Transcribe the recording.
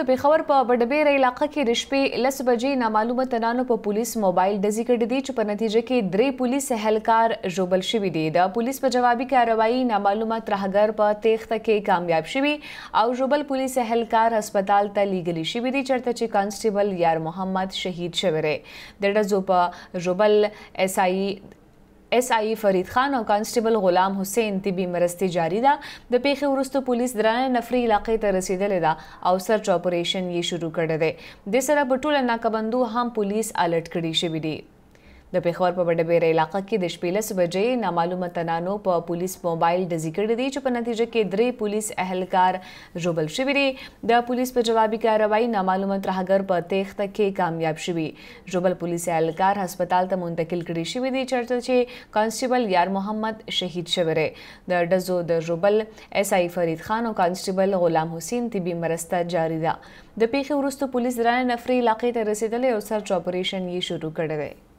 د پیښور په بډبېره علاقې کې د شپې لس بجې نامعلومه تنانو په پولیس موبایل ډزې کړې دي چې په نتیجه کې درې پولیس اهلکار ژوبل شوي دي د پولیس په جوابي کاروایی نامعلومه ترهګر په تیښته کې کامیاب شوي او ژوبل پولیس اهلکار هسپتال ته لیږلی شوي دي چېرته چې کانسټیبل یار محمد شهید شوی دی د ډزو په ژوبل ایس آی ایس آی e فرید خان او کانسټیبل غلام حسین طبي مرستي جاری ده د پیښې وروسته پولیس درانه نفري علاقې ته رسیدلې ده او سرچ اپریشن یې شروع کړی دی د سره په ټوله ناکبندو هم پولیس الرټ کړي شوی دی د پیښور په بډبېره علاقہ کې د شپې لس بجې نامعلومه تنانو په پولیس موبایل ډزې کړې دي چې په نتیجه کې درې پولیس اهلکار ژوبل شوي دي د پولیس په جوابي کاروایی نامعلومه ترهګر په تیښته کې کامیاب شوي ژوبل پولیس اهلکار هسپتال ته منتقل کړي شوي دي چېرته چې کانسټیبل یار محمد شهید شوی دی د ډزو د ژوبل ایس آی فرید خان او کانسټیبل غلام حسین طبي مرسته جاري ده د پیښې وروسته پولیس درانه نفري علاقې ته رسیدلې او سرچ اپریشن یې شروع کړی دی